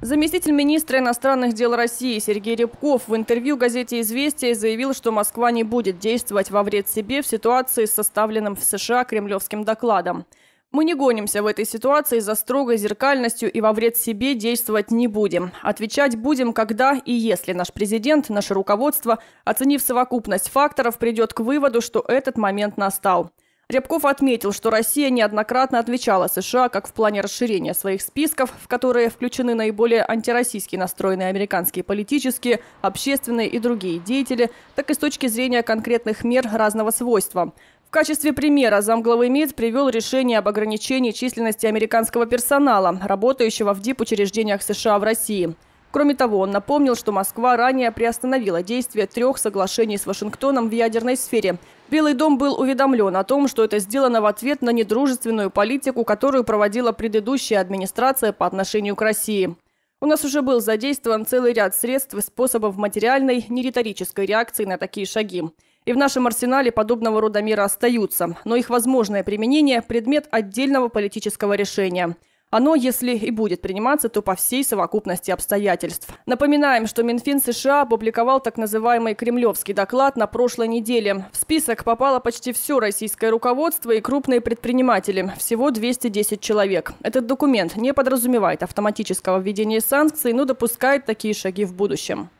Заместитель министра иностранных дел России Сергей Рябков в интервью газете «Известия» заявил, что Москва не будет действовать во вред себе в ситуации с составленным в США кремлевским докладом. «Мы не гонимся в этой ситуации за строгой зеркальностью и во вред себе действовать не будем. Отвечать будем, когда и если наш президент, наше руководство, оценив совокупность факторов, придет к выводу, что этот момент настал». Рябков отметил, что Россия неоднократно отвечала США как в плане расширения своих списков, в которые включены наиболее антироссийские настроенные американские политические, общественные и другие деятели, так и с точки зрения конкретных мер разного свойства. В качестве примера замглавы МИД привел решение об ограничении численности американского персонала, работающего в дип-учреждениях США в России – Кроме того, он напомнил, что Москва ранее приостановила действие трех соглашений с Вашингтоном в ядерной сфере. Белый дом был уведомлен о том, что это сделано в ответ на недружественную политику, которую проводила предыдущая администрация по отношению к России. У нас уже был задействован целый ряд средств и способов материальной, нериторической реакции на такие шаги. И в нашем арсенале подобного рода меры остаются, но их возможное применение – предмет отдельного политического решения – оно, если и будет приниматься, то по всей совокупности обстоятельств. Напоминаем, что Минфин США опубликовал так называемый «Кремлевский доклад» на прошлой неделе. В список попало почти все российское руководство и крупные предприниматели. Всего 210 человек. Этот документ не подразумевает автоматического введения санкций, но допускает такие шаги в будущем.